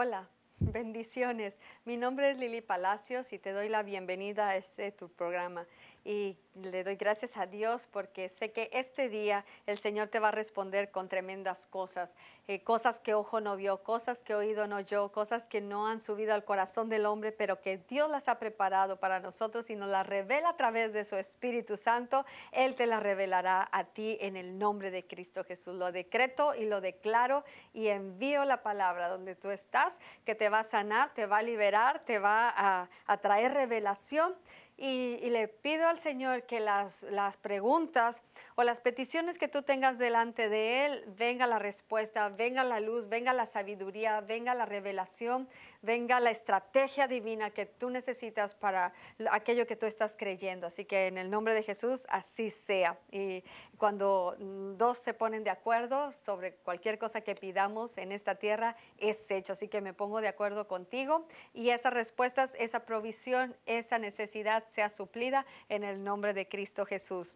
Hola, bendiciones. Mi nombre es Lili Palacios y te doy la bienvenida a este tu programa. Y le doy gracias a Dios porque sé que este día el Señor te va a responder con tremendas cosas, eh, cosas que ojo no vio, cosas que oído no oyó, cosas que no han subido al corazón del hombre, pero que Dios las ha preparado para nosotros y nos las revela a través de su Espíritu Santo. Él te las revelará a ti en el nombre de Cristo Jesús. Lo decreto y lo declaro y envío la palabra donde tú estás, que te va a sanar, te va a liberar, te va a, a traer revelación y, le pido al Señor que las, las, preguntas o las peticiones que tú tengas delante de Él, venga la respuesta, venga la luz, venga la sabiduría, venga la revelación venga la estrategia divina que tú necesitas para aquello que tú estás creyendo. Así que en el nombre de Jesús, así sea. Y cuando mm, dos se ponen de acuerdo sobre cualquier cosa que pidamos en esta tierra, es hecho. Así que me pongo de acuerdo contigo y esas respuestas, esa provisión, esa necesidad sea suplida en el nombre de Cristo Jesús.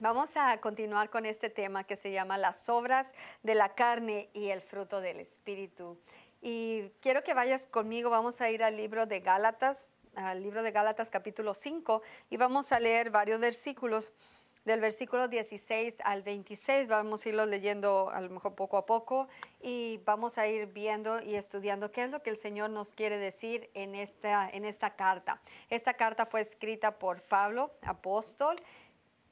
Vamos a continuar con este tema que se llama las obras de la carne y el fruto del Espíritu. Y quiero que vayas conmigo, vamos a ir al libro de Gálatas, al libro de Gálatas capítulo 5, y vamos a leer varios versículos. Del versículo 16 al 26 vamos a irlo leyendo a lo mejor poco a poco y vamos a ir viendo y estudiando qué es lo que el Señor nos quiere decir en esta, en esta carta. Esta carta fue escrita por Pablo, apóstol,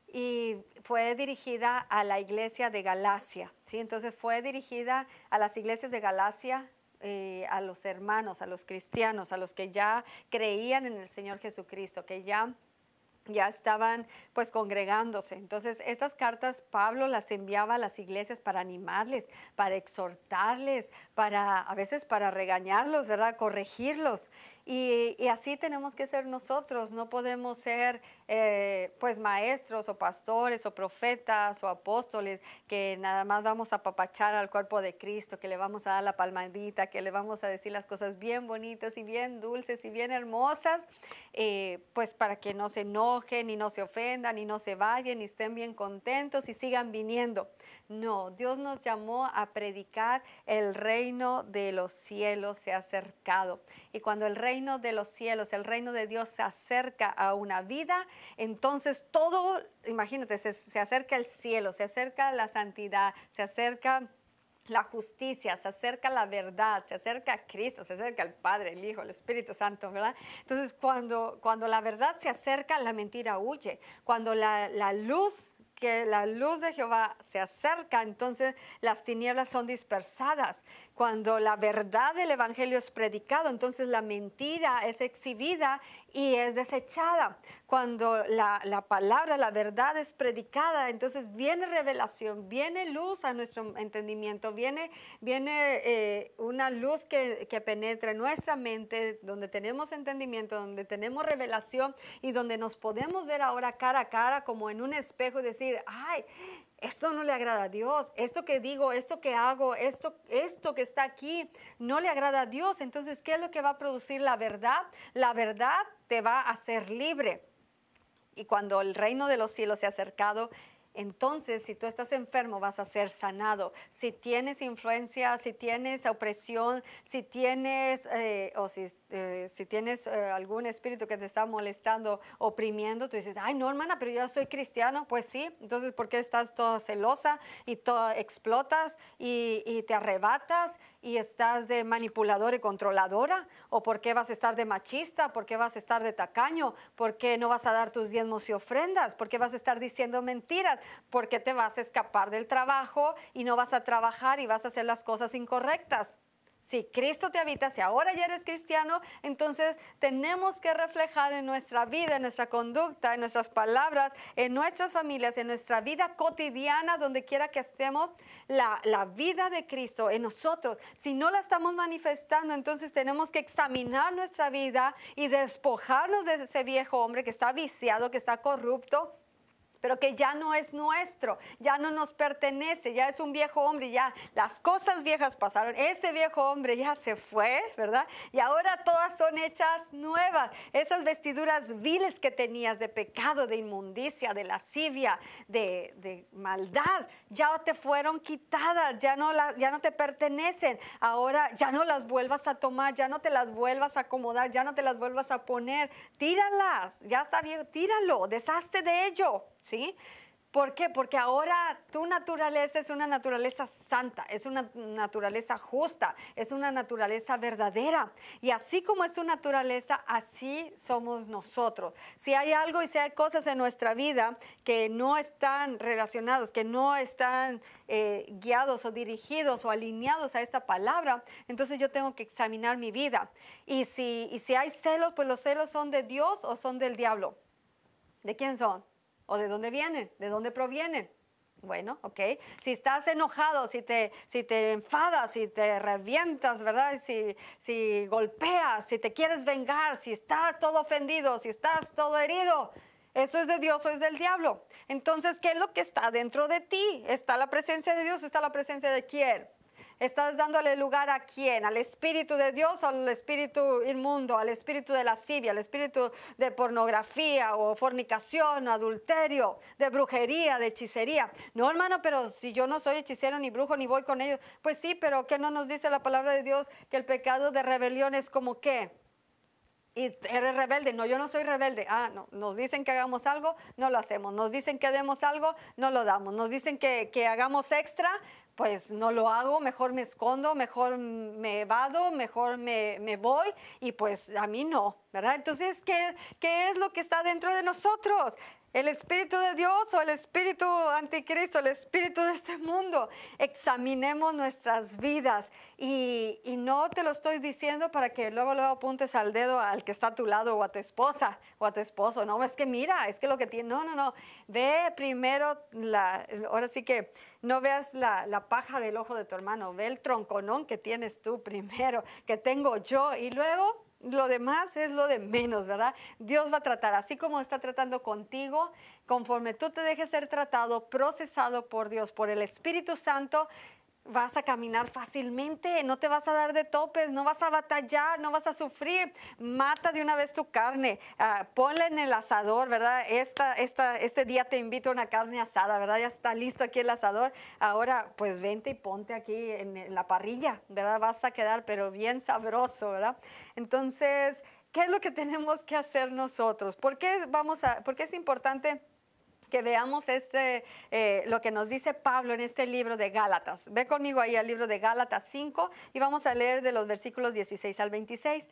y fue dirigida a la iglesia de Galacia. ¿sí? Entonces fue dirigida a las iglesias de Galacia, eh, a los hermanos, a los cristianos, a los que ya creían en el Señor Jesucristo, que ya ya estaban pues congregándose. Entonces, estas cartas Pablo las enviaba a las iglesias para animarles, para exhortarles, para a veces para regañarlos, ¿verdad? Corregirlos. Y, así tenemos que ser nosotros, no podemos ser eh, pues maestros o pastores o profetas o apóstoles que nada más vamos a papachar al cuerpo de Cristo, que le vamos a dar la palmadita, que le vamos a decir las cosas bien bonitas y bien dulces y bien hermosas, eh, pues para que no se enojen y no se ofendan y no se vayan y estén bien contentos y sigan viniendo. No, Dios nos llamó a predicar el reino de los cielos se ha acercado. Y cuando el reino reino de los cielos, el reino de Dios se acerca a una vida, entonces todo, imagínate, se, acerca el cielo, se acerca la santidad, se acerca la justicia, se acerca la verdad, se acerca a Cristo, se acerca al Padre, el Hijo, el Espíritu Santo, ¿verdad? Entonces, cuando, cuando la verdad se acerca, la mentira huye. Cuando la, la luz que la luz de Jehová se acerca, entonces las tinieblas son dispersadas. Cuando la verdad del Evangelio es predicado, entonces la mentira es exhibida y es desechada. Cuando la, palabra, la verdad es predicada, entonces viene revelación, viene luz a nuestro entendimiento, viene, viene eh, una luz que, que penetra en nuestra mente, donde tenemos entendimiento, donde tenemos revelación y donde nos podemos ver ahora cara a cara como en un espejo y decir, ay, esto no le agrada a Dios, esto que digo, esto que hago, esto, esto que está aquí, no le agrada a Dios. Entonces, ¿qué es lo que va a producir la verdad? La verdad te va a hacer libre. Y cuando el reino de los cielos se ha acercado, entonces, si tú estás enfermo, vas a ser sanado. Si tienes influencia, si tienes opresión, si tienes, eh, o si, eh, tienes eh, algún espíritu que te está molestando, oprimiendo, tú dices, ay, no, hermana, pero yo soy cristiano. Pues sí, entonces, ¿por qué estás toda celosa y toda explotas y, y te arrebatas y estás de manipuladora y controladora? ¿O por qué vas a estar de machista? ¿Por qué vas a estar de tacaño? ¿Por qué no vas a dar tus diezmos y ofrendas? ¿Por qué vas a estar diciendo mentiras? porque te vas a escapar del trabajo y no vas a trabajar y vas a hacer las cosas incorrectas? Si Cristo te habita, si ahora ya eres cristiano, entonces tenemos que reflejar en nuestra vida, en nuestra conducta, en nuestras palabras, en nuestras familias, en nuestra vida cotidiana, donde quiera que estemos, la, vida de Cristo en nosotros. Si no la estamos manifestando, entonces tenemos que examinar nuestra vida y despojarnos de ese viejo hombre que está viciado, que está corrupto pero que ya no es nuestro, ya no nos pertenece, ya es un viejo hombre, ya las cosas viejas pasaron, ese viejo hombre ya se fue, ¿verdad? Y ahora todas son hechas nuevas, esas vestiduras viles que tenías de pecado, de inmundicia, de lascivia, de, de maldad, ya te fueron quitadas, ya no, ya no te pertenecen, ahora ya no las vuelvas a tomar, ya no te las vuelvas a acomodar, ya no te las vuelvas a poner, tíralas, ya está bien, tíralo, deshazte de ello. ¿Por qué? Porque ahora tu naturaleza es una naturaleza santa, es una naturaleza justa, es una naturaleza verdadera. Y así como es tu naturaleza, así somos nosotros. Si hay algo y si hay cosas en nuestra vida que no están relacionados, que no están eh, guiados o dirigidos o alineados a esta palabra, entonces yo tengo que examinar mi vida. Y si, y si hay celos, pues los celos son de Dios o son del diablo. ¿De quién son? o de dónde vienen, de dónde provienen. Bueno, ok. Si estás enojado, si te, si te enfadas, si te revientas, ¿verdad? Si, si golpeas, si te quieres vengar, si estás todo ofendido, si estás todo herido, eso es de Dios o es del diablo. Entonces, ¿qué es lo que está dentro de ti? ¿Está la presencia de Dios o está la presencia de quién? Estás dándole lugar a quién? ¿Al espíritu de Dios o al espíritu inmundo? ¿Al espíritu de lascivia? ¿Al espíritu de pornografía o fornicación, adulterio, de brujería, de hechicería? No, hermano, pero si yo no soy hechicero ni brujo ni voy con ellos, pues sí, pero ¿qué no nos dice la palabra de Dios que el pecado de rebelión es como qué? y eres rebelde. No, yo no soy rebelde. Ah, no, nos dicen que hagamos algo, no lo hacemos. Nos dicen que demos algo, no lo damos. Nos dicen que, que hagamos extra, pues no lo hago, mejor me escondo, mejor me evado, mejor me, voy y pues a mí no, ¿verdad? Entonces, ¿qué, ¿qué es lo que está dentro de nosotros? El Espíritu de Dios o el Espíritu Anticristo, el Espíritu de este mundo. Examinemos nuestras vidas y, no te lo estoy diciendo para que luego luego apuntes al dedo al que está a tu lado o a tu esposa o a tu esposo. No, es que mira, es que lo que tiene. No, no, no. Ve primero, la, ahora sí que no veas la, la paja del ojo de tu hermano, ve el tronconón que tienes tú primero, que tengo yo y luego lo demás es lo de menos, ¿verdad? Dios va a tratar, así como está tratando contigo, conforme tú te dejes ser tratado, procesado por Dios, por el Espíritu Santo, vas a caminar fácilmente, no te vas a dar de topes, no vas a batallar, no vas a sufrir. Mata de una vez tu carne, ah, ponla en el asador, ¿verdad? Esta, esta, este día te invito a una carne asada, ¿verdad? Ya está listo aquí el asador. Ahora, pues vente y ponte aquí en, la parrilla, ¿verdad? Vas a quedar, pero bien sabroso, ¿verdad? Entonces, ¿qué es lo que tenemos que hacer nosotros? ¿Por vamos a, por qué es importante? que veamos este, eh, lo que nos dice Pablo en este libro de Gálatas. Ve conmigo ahí al libro de Gálatas 5 y vamos a leer de los versículos 16 al 26.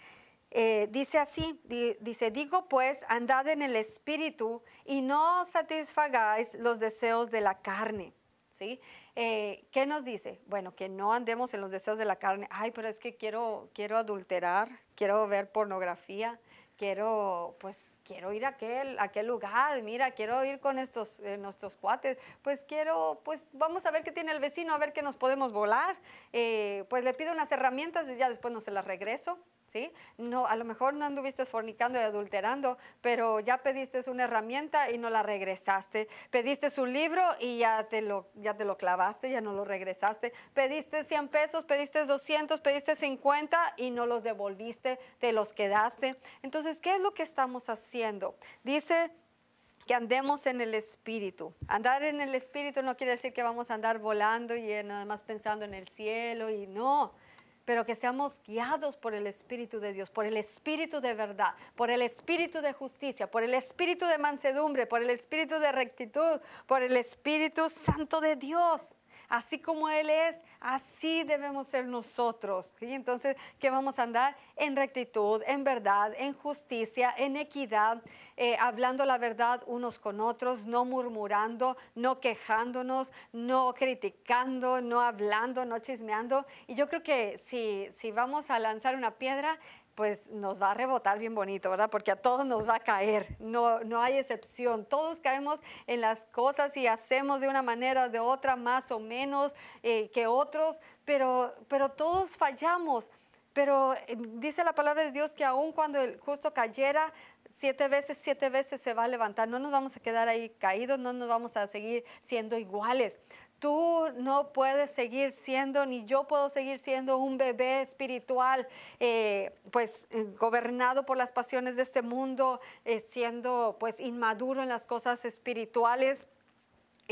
Eh, dice así, dice, digo pues, andad en el espíritu y no satisfagáis los deseos de la carne. ¿Sí? Eh, ¿Qué nos dice? Bueno, que no andemos en los deseos de la carne. Ay, pero es que quiero, quiero adulterar, quiero ver pornografía, quiero, pues quiero ir a aquel, a aquel lugar, mira, quiero ir con estos, eh, nuestros cuates, pues quiero, pues vamos a ver qué tiene el vecino, a ver qué nos podemos volar, eh, pues le pido unas herramientas y ya después no se las regreso. No, a lo mejor no anduviste fornicando y adulterando, pero ya pediste una herramienta y no la regresaste. Pediste un libro y ya te lo, ya te lo clavaste, ya no lo regresaste. Pediste 100 pesos, pediste 200, pediste 50 y no los devolviste, te los quedaste. Entonces, ¿qué es lo que estamos haciendo? Dice que andemos en el espíritu. Andar en el espíritu no quiere decir que vamos a andar volando y nada más pensando en el cielo y no pero que seamos guiados por el Espíritu de Dios, por el Espíritu de verdad, por el Espíritu de justicia, por el Espíritu de mansedumbre, por el Espíritu de rectitud, por el Espíritu Santo de Dios. Así como Él es, así debemos ser nosotros. Y entonces, ¿qué vamos a andar? En rectitud, en verdad, en justicia, en equidad, eh, hablando la verdad unos con otros, no murmurando, no quejándonos, no criticando, no hablando, no chismeando. Y yo creo que si vamos a lanzar una piedra, pues nos va a rebotar bien bonito, ¿verdad? Porque a todos nos va a caer, no, no hay excepción. Todos caemos en las cosas y hacemos de una manera o de otra, más o menos eh, que otros, pero, pero todos fallamos. Pero eh, dice la palabra de Dios que aun cuando el justo cayera, siete veces, siete veces se va a levantar. No nos vamos a quedar ahí caídos, no nos vamos a seguir siendo iguales tú no puedes seguir siendo, ni yo puedo seguir siendo un bebé espiritual, eh, pues eh, gobernado por las pasiones de este mundo, eh, siendo pues inmaduro en las cosas espirituales.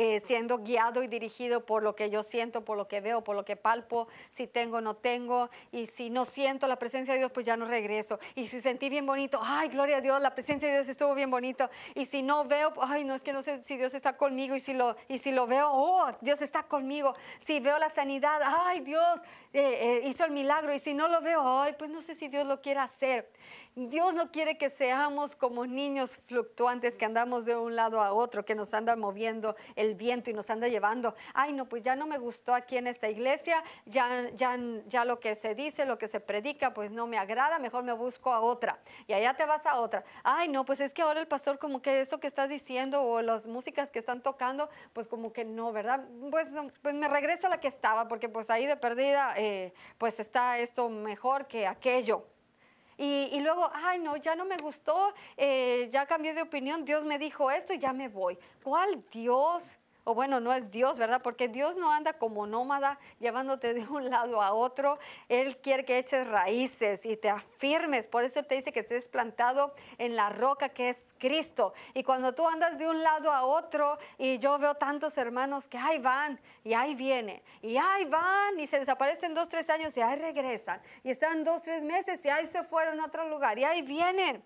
Eh, siendo guiado y dirigido por lo que yo siento, por lo que veo, por lo que palpo, si tengo o no tengo, y si no siento la presencia de Dios, pues ya no regreso. Y si sentí bien bonito, ay, gloria a Dios, la presencia de Dios estuvo bien bonito. Y si no veo, ay, no es que no sé si Dios está conmigo, y si lo, y si lo veo, oh, Dios está conmigo. Si veo la sanidad, ay, Dios eh, eh, hizo el milagro, y si no lo veo, ay, pues no sé si Dios lo quiere hacer. Dios no quiere que seamos como niños fluctuantes que andamos de un lado a otro, que nos anda moviendo el viento y nos anda llevando. Ay, no, pues ya no me gustó aquí en esta iglesia, ya, ya, ya lo que se dice, lo que se predica, pues no me agrada, mejor me busco a otra. Y allá te vas a otra. Ay, no, pues es que ahora el pastor como que eso que está diciendo o las músicas que están tocando, pues como que no, ¿verdad? Pues, pues me regreso a la que estaba, porque pues ahí de perdida, eh, pues está esto mejor que aquello y, luego, ay, no, ya no me gustó, eh, ya cambié de opinión, Dios me dijo esto y ya me voy. ¿Cuál Dios? o bueno, no es Dios, ¿verdad? Porque Dios no anda como nómada llevándote de un lado a otro. Él quiere que eches raíces y te afirmes. Por eso Él te dice que estés plantado en la roca que es Cristo. Y cuando tú andas de un lado a otro y yo veo tantos hermanos que ahí van y ahí viene y ahí van y se desaparecen dos, tres años y ahí regresan y están dos, tres meses y ahí se fueron a otro lugar y ahí vienen.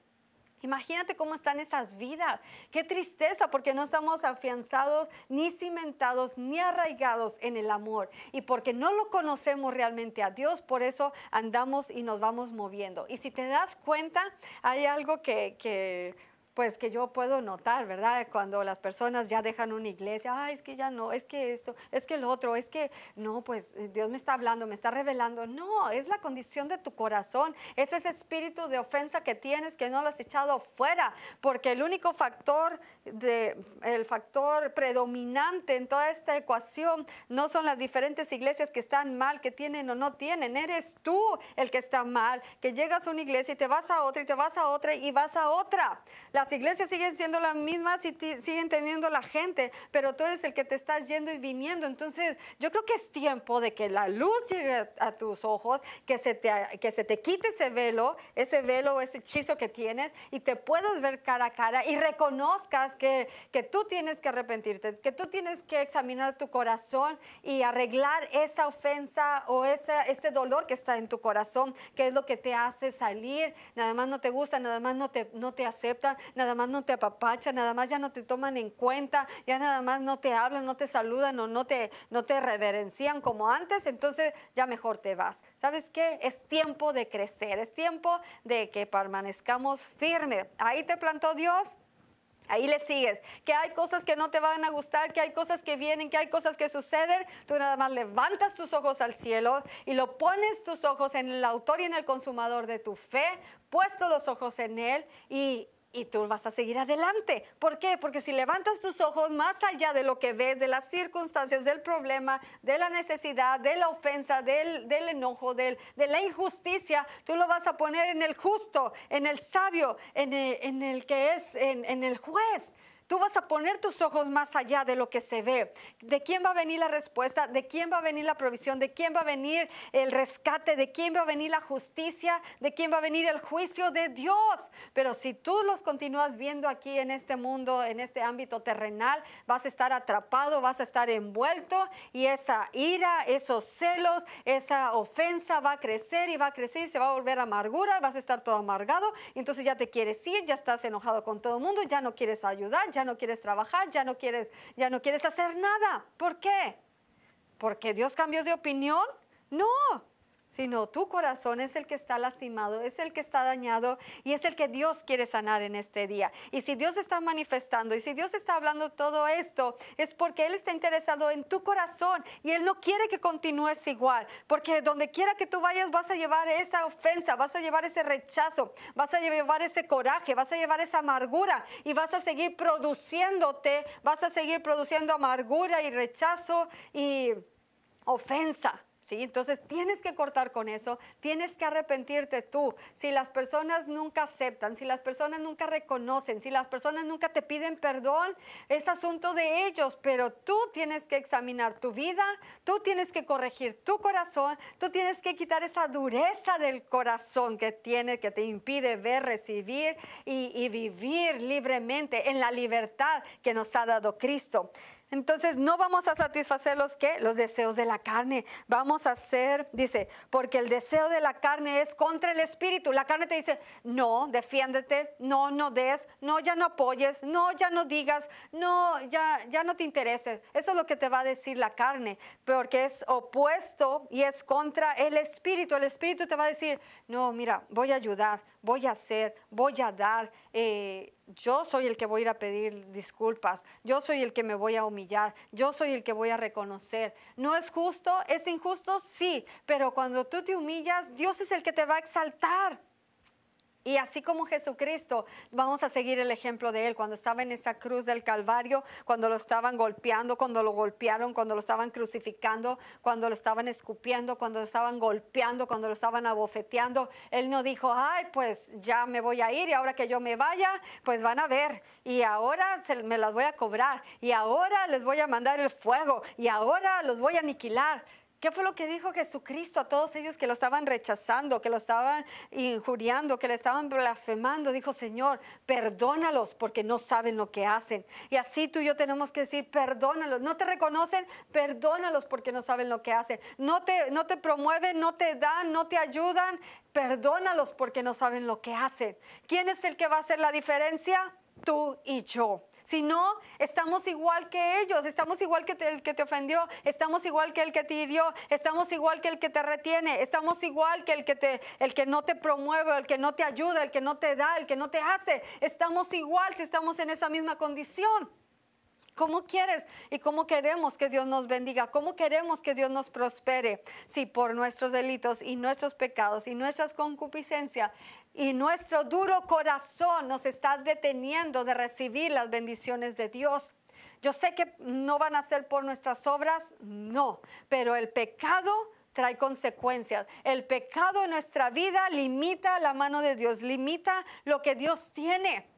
Imagínate cómo están esas vidas. Qué tristeza porque no estamos afianzados, ni cimentados, ni arraigados en el amor. Y porque no lo conocemos realmente a Dios, por eso andamos y nos vamos moviendo. Y si te das cuenta, hay algo que, que pues que yo puedo notar, ¿verdad? Cuando las personas ya dejan una iglesia, ay, es que ya no, es que esto, es que el otro, es que no, pues eh, Dios me está hablando, me está revelando. No, es la condición de tu corazón, es ese espíritu de ofensa que tienes que no lo has echado fuera, porque el único factor de el factor predominante en toda esta ecuación no son las diferentes iglesias que están mal, que tienen o no tienen, eres tú el que está mal, que llegas a una iglesia y te vas a otra y te vas a otra y vas a otra las iglesias siguen siendo las mismas y siguen teniendo la gente, pero tú eres el que te estás yendo y viniendo. Entonces, yo creo que es tiempo de que la luz llegue a, tus ojos, que se, te, que se te quite ese velo, ese velo, ese hechizo que tienes y te puedas ver cara a cara y reconozcas que, que tú tienes que arrepentirte, que tú tienes que examinar tu corazón y arreglar esa ofensa o ese ese dolor que está en tu corazón, que es lo que te hace salir, nada más no te gusta, nada más no te, no te aceptan, nada más no te apapachan, nada más ya no te toman en cuenta, ya nada más no te hablan, no te saludan o no te, no te reverencian como antes, entonces ya mejor te vas. ¿Sabes qué? Es tiempo de crecer, es tiempo de que permanezcamos firmes. Ahí te plantó Dios, Ahí le sigues, que hay cosas que no te van a gustar, que hay cosas que vienen, que hay cosas que suceden. Tú nada más levantas tus ojos al cielo y lo pones tus ojos en el autor y en el consumador de tu fe, puesto los ojos en él y y tú vas a seguir adelante. ¿Por qué? Porque si levantas tus ojos más allá de lo que ves, de las circunstancias, del problema, de la necesidad, de la ofensa, del, enojo, de la injusticia, tú lo vas a poner en el justo, en el sabio, en el, que es, en el juez. Tú vas a poner tus ojos más allá de lo que se ve. ¿De quién va a venir la respuesta? ¿De quién va a venir la provisión? ¿De quién va a venir el rescate? ¿De quién va a venir la justicia? ¿De quién va a venir el juicio de Dios? Pero si tú los continúas viendo aquí en este mundo, en este ámbito terrenal, vas a estar atrapado, vas a estar envuelto y esa ira, esos celos, esa ofensa va a crecer y va a crecer y se va a volver amargura, vas a estar todo amargado. entonces ya te quieres ir, ya estás enojado con todo el mundo, ya no quieres ayudar ya no quieres trabajar, ya no quieres, ya no quieres hacer nada. ¿Por qué? ¿Porque Dios cambió de opinión? No, sino tu corazón es el que está lastimado, es el que está dañado y es el que Dios quiere sanar en este día. Y si Dios está manifestando y si Dios está hablando todo esto, es porque Él está interesado en tu corazón y Él no quiere que continúes igual, porque donde quiera que tú vayas vas a llevar esa ofensa, vas a llevar ese rechazo, vas a llevar ese coraje, vas a llevar esa amargura y vas a seguir produciéndote, vas a seguir produciendo amargura y rechazo y ofensa. Entonces tienes que cortar con eso, tienes que arrepentirte tú. Si las personas nunca aceptan, si las personas nunca reconocen, si las personas nunca te piden perdón, es asunto de ellos, pero tú tienes que examinar tu vida, tú tienes que corregir tu corazón, tú tienes que quitar esa dureza del corazón que tiene, que te impide ver, recibir y, y vivir libremente en la libertad que nos ha dado Cristo. Entonces no vamos a satisfacer los que los deseos de la carne. Vamos a hacer, dice, porque el deseo de la carne es contra el espíritu. La carne te dice, "No, defiéndete, no no des, no ya no apoyes, no ya no digas, no ya ya no te intereses." Eso es lo que te va a decir la carne, porque es opuesto y es contra el espíritu. El espíritu te va a decir, "No, mira, voy a ayudar, voy a hacer, voy a dar eh, yo soy el que voy a ir a pedir disculpas, yo soy el que me voy a humillar, yo soy el que voy a reconocer. ¿No es justo? ¿Es injusto? Sí, pero cuando tú te humillas, Dios es el que te va a exaltar. Y así como Jesucristo, vamos a seguir el ejemplo de Él. Cuando estaba en esa cruz del Calvario, cuando lo estaban golpeando, cuando lo golpearon, cuando lo estaban crucificando, cuando lo estaban escupiendo, cuando lo estaban golpeando, cuando lo estaban abofeteando, Él no dijo, ay, pues ya me voy a ir y ahora que yo me vaya, pues van a ver. Y ahora se, me las voy a cobrar. Y ahora les voy a mandar el fuego. Y ahora los voy a aniquilar. ¿Qué fue lo que dijo Jesucristo a todos ellos que lo estaban rechazando, que lo estaban injuriando, que le estaban blasfemando? Dijo, Señor, perdónalos porque no saben lo que hacen. Y así tú y yo tenemos que decir, perdónalos. No te reconocen, perdónalos porque no saben lo que hacen. No te, no te promueven, no te dan, no te ayudan, perdónalos porque no saben lo que hacen. ¿Quién es el que va a hacer la diferencia? Tú y yo. Si no, estamos igual que ellos, estamos igual que el que te ofendió, estamos igual que el que te hirió, estamos igual que el que te retiene, estamos igual que el que, el que no te promueve, el que no te ayuda, el que no te da, el que no te hace. Estamos igual si estamos en esa misma condición. ¿Cómo quieres y cómo queremos que Dios nos bendiga? ¿Cómo queremos que Dios nos prospere? Si por nuestros delitos y nuestros pecados y nuestras concupiscencias y nuestro duro corazón nos está deteniendo de recibir las bendiciones de Dios. Yo sé que no van a ser por nuestras obras, no, pero el pecado trae consecuencias. El pecado en nuestra vida limita la mano de Dios, limita lo que Dios tiene.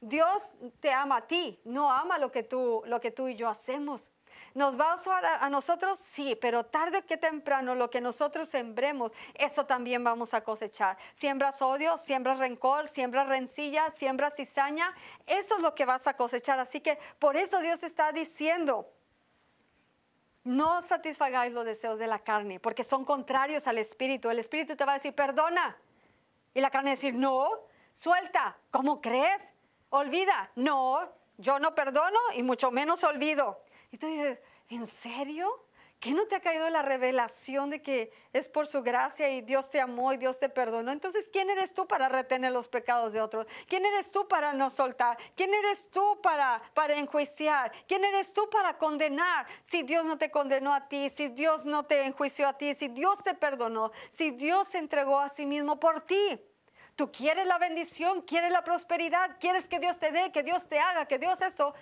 Dios te ama a ti, no ama lo que tú, y yo hacemos. ¿Nos va a usar a, nosotros? Sí, pero tarde que temprano lo que nosotros sembremos, eso también vamos a cosechar. Siembras odio, siembras rencor, siembras rencilla, siembras cizaña, eso es lo que vas a cosechar. Así que por eso Dios está diciendo, no satisfagáis los deseos de la carne, porque son contrarios al espíritu. El espíritu te va a decir, perdona. Y la carne va a decir, no, Suelta, ¿cómo crees? Olvida, no, yo no perdono y mucho menos olvido. Y tú dices, ¿en serio? ¿Qué no te ha caído la revelación de que es por su gracia y Dios te amó y Dios te perdonó? Entonces, ¿quién eres tú para retener los pecados de otros? ¿Quién eres tú para no soltar? ¿Quién eres tú para, para enjuiciar? ¿Quién eres tú para condenar? Si Dios no te condenó a ti, si Dios no te enjuició a ti, si Dios te perdonó, si Dios se entregó a sí mismo por ti. Tú quieres la bendición, quieres la prosperidad, quieres que Dios te dé, que Dios te haga, que Dios eso.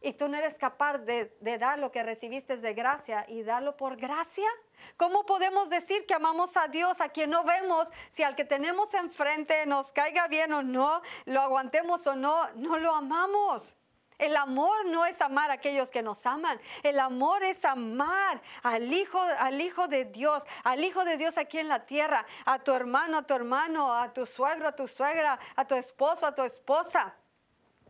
Y tú no eres capaz de dar lo que recibiste de gracia y darlo por gracia. ¿Cómo podemos decir que amamos a Dios a quien no vemos si al que tenemos enfrente nos caiga bien o no, lo aguantemos o no, no lo amamos? El amor no es amar a aquellos que nos aman. El amor es amar al Hijo, al Hijo de Dios, al Hijo de Dios aquí en la tierra, a tu hermano, a tu hermano, a tu suegro, a tu suegra, a tu esposo, a tu esposa.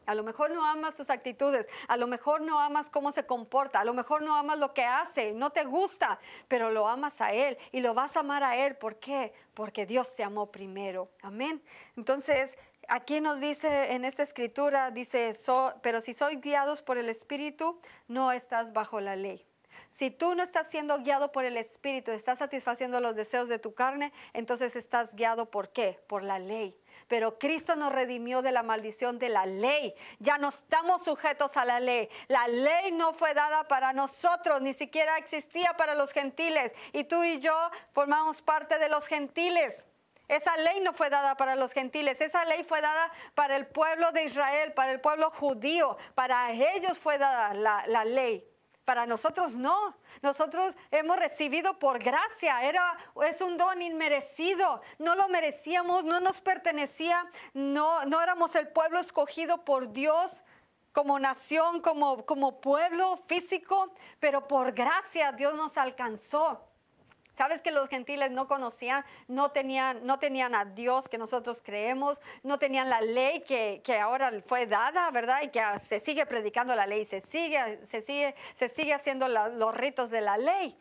A lo mejor no amas sus actitudes, a lo mejor no amas cómo se comporta, a lo mejor no amas lo que hace, no te gusta, pero lo amas a Él y lo vas a amar a Él. ¿Por qué? Porque Dios te amó primero. Amén. Entonces, Aquí nos dice en esta escritura, dice, pero si soy guiados por el Espíritu, no estás bajo la ley. Si tú no estás siendo guiado por el Espíritu, estás satisfaciendo los deseos de tu carne, entonces estás guiado por qué? Por la ley. Pero Cristo nos redimió de la maldición de la ley. Ya no estamos sujetos a la ley. La ley no fue dada para nosotros, ni siquiera existía para los gentiles. Y tú y yo formamos parte de los gentiles. Esa ley no fue dada para los gentiles, esa ley fue dada para el pueblo de Israel, para el pueblo judío, para ellos fue dada la, ley. Para nosotros no. Nosotros hemos recibido por gracia. Era, es un don inmerecido. No lo merecíamos, no nos pertenecía. No, no éramos el pueblo escogido por Dios como nación, como, como pueblo físico. Pero por gracia Dios nos alcanzó. Sabes que los gentiles no conocían, no tenían, no tenían a Dios que nosotros creemos, no tenían la ley que, ahora fue dada, ¿verdad? Y que se sigue predicando la ley, se sigue, se sigue, se sigue haciendo los ritos de la ley.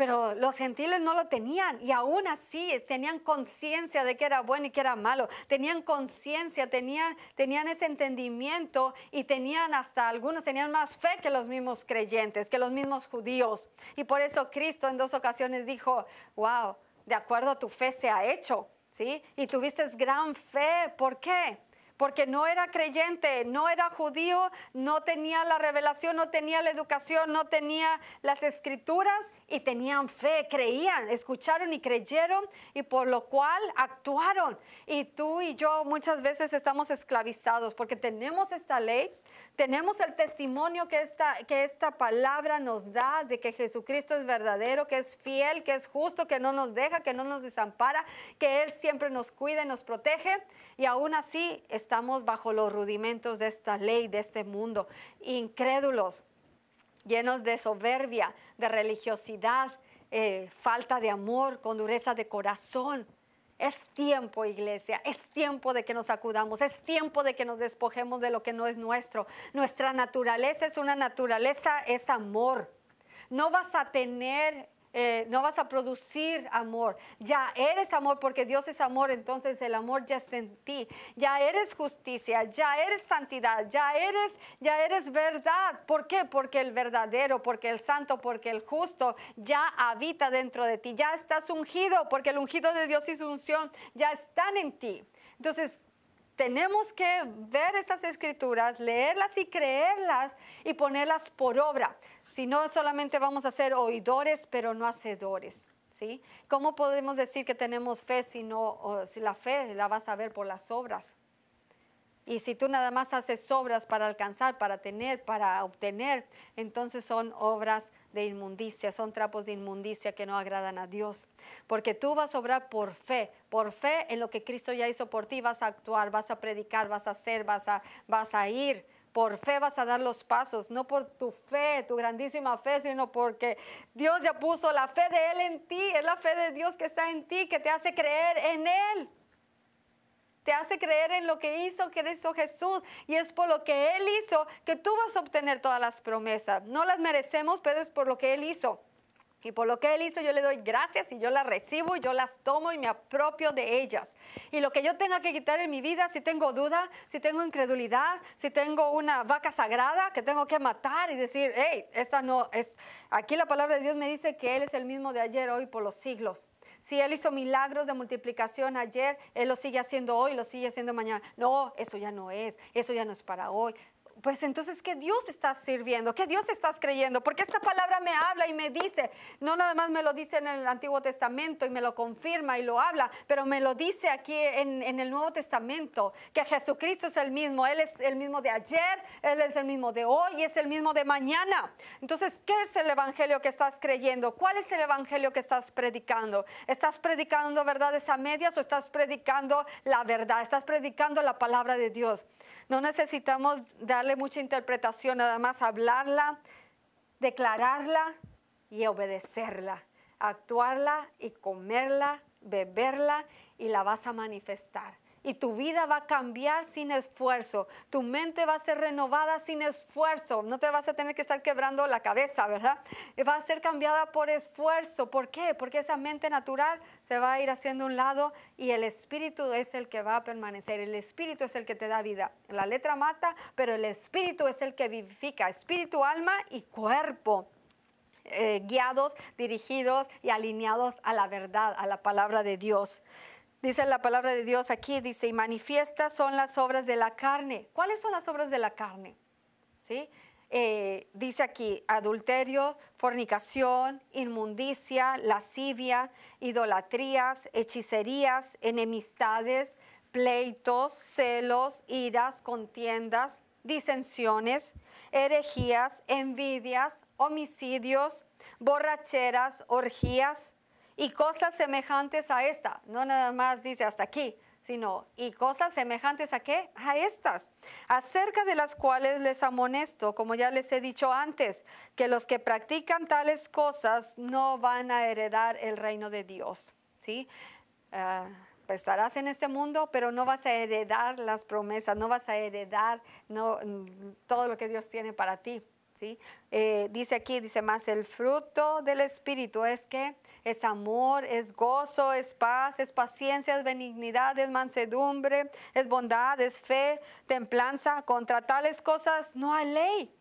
Pero los gentiles no lo tenían y aún así tenían conciencia de que era bueno y que era malo. Tenían conciencia, tenían, tenían ese entendimiento y tenían hasta algunos tenían más fe que los mismos creyentes, que los mismos judíos. Y por eso Cristo en dos ocasiones dijo, wow, de acuerdo a tu fe se ha hecho. ¿Sí? Y tuviste gran fe. ¿Por qué? porque no era creyente, no era judío, no tenía la revelación, no tenía la educación, no tenía las escrituras y tenían fe, creían, escucharon y creyeron y por lo cual actuaron. Y tú y yo muchas veces estamos esclavizados porque tenemos esta ley tenemos el testimonio que esta, que esta palabra nos da de que Jesucristo es verdadero, que es fiel, que es justo, que no nos deja, que no nos desampara, que Él siempre nos cuida y nos protege. Y aún así estamos bajo los rudimentos de esta ley, de este mundo, incrédulos, llenos de soberbia, de religiosidad, eh, falta de amor, con dureza de corazón. Es tiempo, iglesia, es tiempo de que nos acudamos, es tiempo de que nos despojemos de lo que no es nuestro. Nuestra naturaleza es una naturaleza, es amor. No vas a tener eh, no vas a producir amor. Ya eres amor porque Dios es amor, entonces el amor ya está en ti. Ya eres justicia, ya eres santidad, ya eres, ya eres verdad. ¿Por qué? Porque el verdadero, porque el santo, porque el justo ya habita dentro de ti. Ya estás ungido porque el ungido de Dios y su unción ya están en ti. Entonces, tenemos que ver esas escrituras, leerlas y creerlas y ponerlas por obra. Si no solamente vamos a ser oidores, pero no hacedores. ¿sí? ¿Cómo podemos decir que tenemos fe si, si la fe la vas a ver por las obras? Y si tú nada más haces obras para alcanzar, para tener, para obtener, entonces son obras de inmundicia, son trapos de inmundicia que no agradan a Dios. Porque tú vas a obrar por fe, por fe en lo que Cristo ya hizo por ti, vas a actuar, vas a predicar, vas a hacer, vas a, vas a ir por fe vas a dar los pasos, no por tu fe, tu grandísima fe, sino porque Dios ya puso la fe de Él en ti. Es la fe de Dios que está en ti, que te hace creer en Él. Te hace creer en lo que hizo, que hizo Jesús. Y es por lo que Él hizo que tú vas a obtener todas las promesas. No las merecemos, pero es por lo que Él hizo. Y por lo que Él hizo, yo le doy gracias y yo las recibo y yo las tomo y me apropio de ellas. Y lo que yo tenga que quitar en mi vida, si tengo duda, si tengo incredulidad, si tengo una vaca sagrada que tengo que matar y decir, hey, esta no es. Aquí la palabra de Dios me dice que Él es el mismo de ayer, hoy, por los siglos. Si Él hizo milagros de multiplicación ayer, Él lo sigue haciendo hoy, lo sigue haciendo mañana. No, eso ya no es, eso ya no es para hoy pues entonces, ¿qué Dios estás sirviendo? ¿Qué Dios estás creyendo? Porque esta palabra me habla y me dice, no nada más me lo dice en el Antiguo Testamento y me lo confirma y lo habla, pero me lo dice aquí en, el Nuevo Testamento, que Jesucristo es el mismo, Él es el mismo de ayer, Él es el mismo de hoy, y es el mismo de mañana. Entonces, ¿qué es el Evangelio que estás creyendo? ¿Cuál es el Evangelio que estás predicando? ¿Estás predicando verdades a medias o estás predicando la verdad? ¿Estás predicando la palabra de Dios? No necesitamos darle mucha interpretación, nada más hablarla, declararla y obedecerla, actuarla y comerla, beberla y la vas a manifestar y tu vida va a cambiar sin esfuerzo. Tu mente va a ser renovada sin esfuerzo. No te vas a tener que estar quebrando la cabeza, ¿verdad? Va a ser cambiada por esfuerzo. ¿Por qué? Porque esa mente natural se va a ir haciendo un lado y el espíritu es el que va a permanecer. El espíritu es el que te da vida. La letra mata, pero el espíritu es el que vivifica. Espíritu, alma y cuerpo. Eh, guiados, dirigidos y alineados a la verdad, a la palabra de Dios. Dice la palabra de Dios aquí, dice, y manifiestas son las obras de la carne. ¿Cuáles son las obras de la carne? Eh, dice aquí, adulterio, fornicación, inmundicia, lascivia, idolatrías, hechicerías, enemistades, pleitos, celos, iras, contiendas, disensiones, herejías, envidias, homicidios, borracheras, orgías y cosas semejantes a esta. No nada más dice hasta aquí, sino y cosas semejantes a qué? A estas, acerca de las cuales les amonesto, como ya les he dicho antes, que los que practican tales cosas no van a heredar el reino de Dios. ¿Sí? Ah, estarás en este mundo, pero no vas a heredar las promesas, no vas a heredar no, mm, todo lo que Dios tiene para ti. ¿sí? Eh, dice aquí, dice más, el fruto del Espíritu es que es amor, es gozo, es paz, es paciencia, es benignidad, es mansedumbre, es bondad, es fe, templanza. Contra tales cosas no hay ley.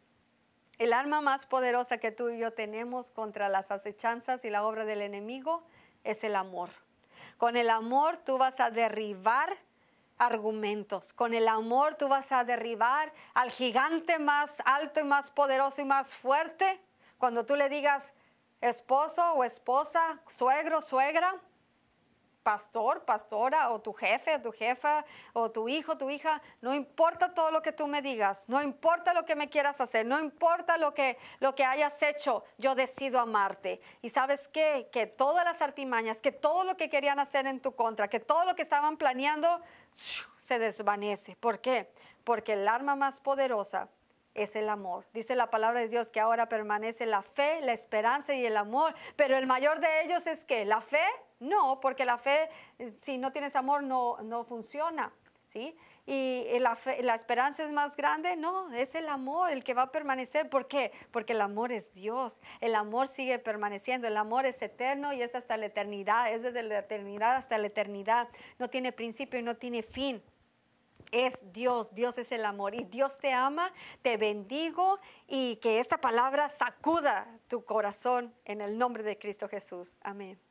El arma más poderosa que tú y yo tenemos contra las acechanzas y la obra del enemigo es el amor. Con el amor tú vas a derribar argumentos. Con el amor tú vas a derribar al gigante más alto y más poderoso y más fuerte. Cuando tú le digas, esposo o esposa, suegro, suegra, pastor, pastora, o tu jefe, tu jefa, o tu hijo, tu hija, no importa todo lo que tú me digas, no importa lo que me quieras hacer, no importa lo que, lo que hayas hecho, yo decido amarte. Y sabes qué? Que todas las artimañas, que todo lo que querían hacer en tu contra, que todo lo que estaban planeando, se desvanece. ¿Por qué? Porque el arma más poderosa es el amor. Dice la palabra de Dios que ahora permanece la fe, la esperanza y el amor, pero el mayor de ellos es que la fe, no, porque la fe, si no tienes amor, no, no funciona. ¿Sí? y la, la, esperanza es más grande, no, es el amor el que va a permanecer. ¿Por qué? Porque el amor es Dios, el amor sigue permaneciendo, el amor es eterno y es hasta la eternidad, es desde la eternidad hasta la eternidad, no tiene principio y no tiene fin es Dios, Dios es el amor y Dios te ama, te bendigo y que esta palabra sacuda tu corazón en el nombre de Cristo Jesús. Amén.